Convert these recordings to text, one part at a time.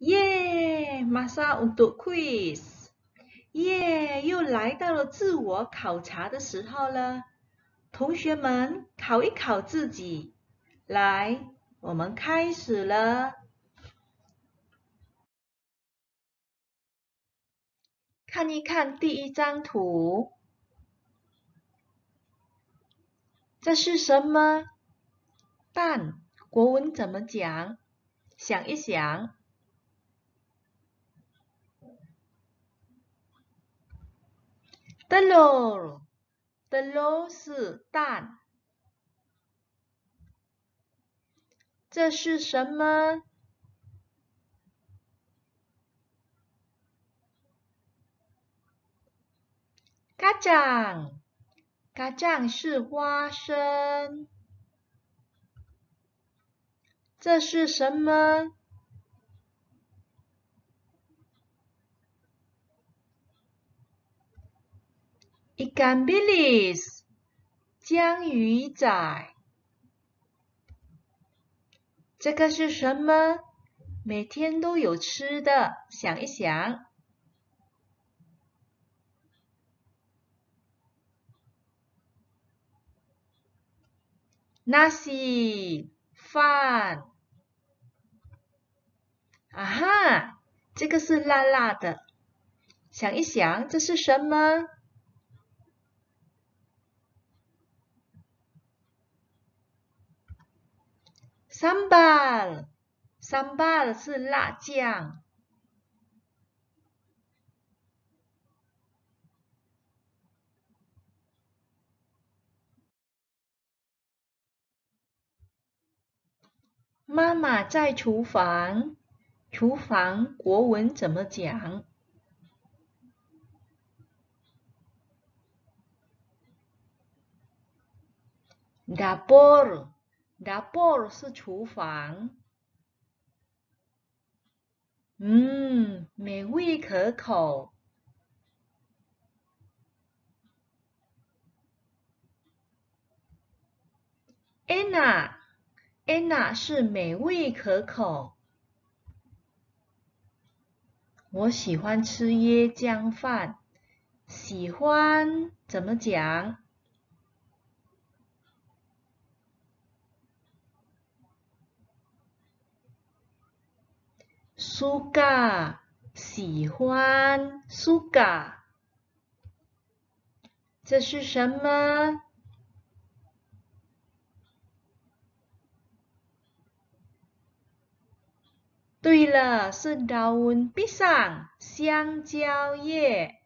耶，马上 unto quiz，耶，又来到了自我考察的时候了。同学们，考一考自己，来，我们开始了。看一看第一张图，这是什么？蛋。国文怎么讲？想一想。的喽，的喽是蛋。这是什么？咖酱，咖酱是花生。这是什么？Ikan bilis，江鱼仔。这个是什么？每天都有吃的，想一想。Nasi，饭。啊哈，这个是辣辣的。想一想，这是什么？sambal，sambal 是辣酱。妈妈在厨房，厨房国文怎么讲？dapur。Double 是厨房，嗯，美味可口。Anna，Anna 是美味可口。我喜欢吃椰浆饭，喜欢怎么讲？苏嘎喜欢苏嘎，这是什么？对了，是 “daun pisang” 香蕉叶。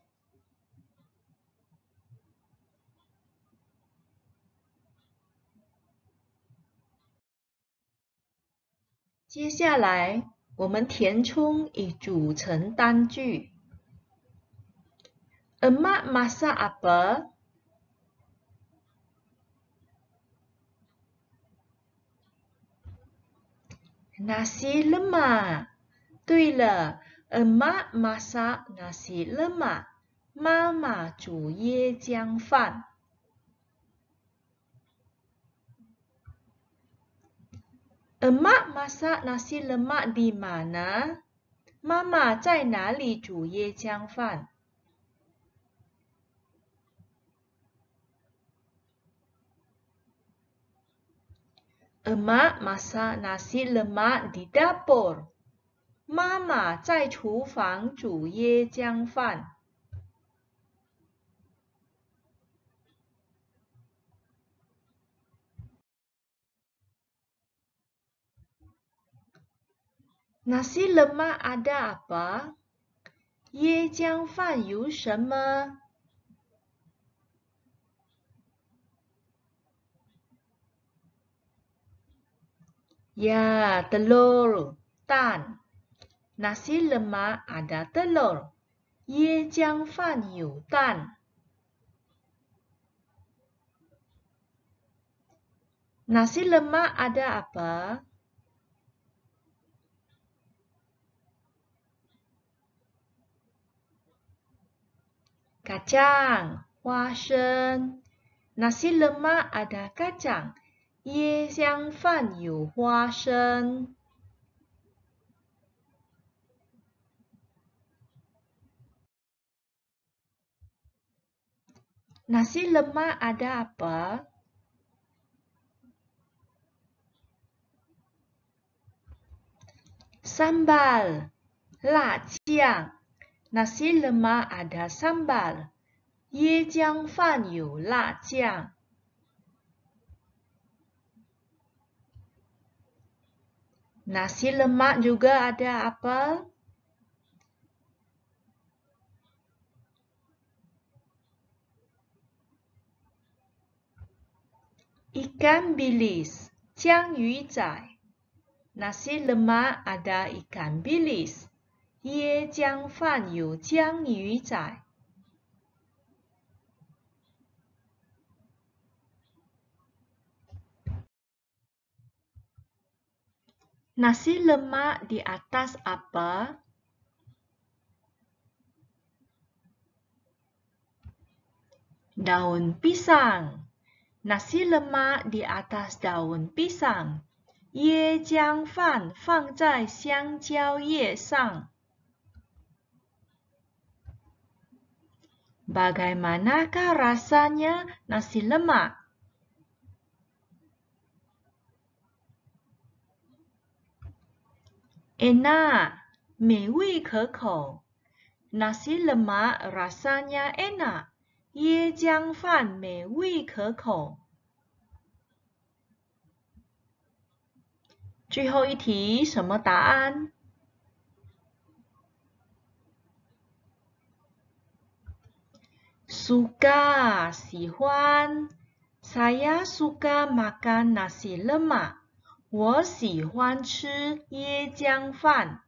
接下来。我们填充以组成单句。엄마맛살아빠那是了嘛？对了，엄마맛살那是了嘛？妈妈煮椰浆饭。Emak masak nasi lemak di mana? Mama zai nali zhu ye jiang fan? Emak masak nasi lemak di dapur. Mama zai chu fang zhu ye jiang fan? 妈妈在厨房煮椰浆饭。Nasi lemak ada apa? Ye jiang fan you shenme? Ya, telur, tan. Nasi lemak ada telur. Ye jiang fan you tan. Nasi lemak ada apa? kacang, hua sheng. Nasi lemak ada kacang. Ye xiang fan yu hua sheng. Nasi lemak ada apa? Sambal, la jiang. Nasi lemak ada sambal. Ye jiang fan yu la jiang. Nasi lemak juga ada apa? Ikan bilis, jiang yu zai. Nasi lemak ada ikan bilis. 姜饭有姜鱼仔，nasi lemak di atas apa？daun pisang，nasi lemak di atas daun pisang，椰浆饭放在香蕉叶上。Bagaimanakah rasanya nasi lemak? Enak, mewi kekau. Nasi lemak rasanya enak. Ye jiang fan mewi kekau. 最后一题，什么答案？suka 喜欢，saya suka makan nasi lemak，我喜欢吃椰浆饭。